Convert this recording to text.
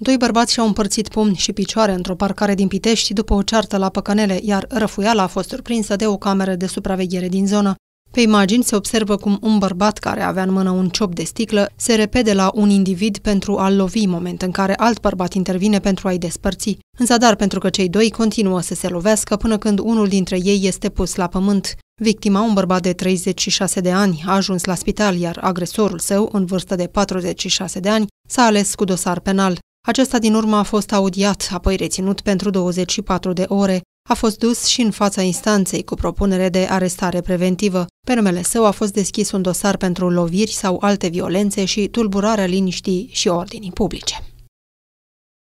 Doi bărbați și-au împărțit pumni și picioare într-o parcare din Pitești după o ceartă la Păcănele, iar răfuiala a fost surprinsă de o cameră de supraveghere din zonă. Pe imagini se observă cum un bărbat care avea în mână un ciop de sticlă se repede la un individ pentru a-l lovi, moment în care alt bărbat intervine pentru a-i despărți. Însă dar pentru că cei doi continuă să se lovească până când unul dintre ei este pus la pământ. Victima, un bărbat de 36 de ani, a ajuns la spital, iar agresorul său, în vârstă de 46 de ani, s-a ales cu dosar penal. Acesta din urmă a fost audiat, apoi reținut pentru 24 de ore, a fost dus și în fața instanței cu propunere de arestare preventivă. Pe numele său a fost deschis un dosar pentru loviri sau alte violențe și tulburarea liniștii și ordinii publice.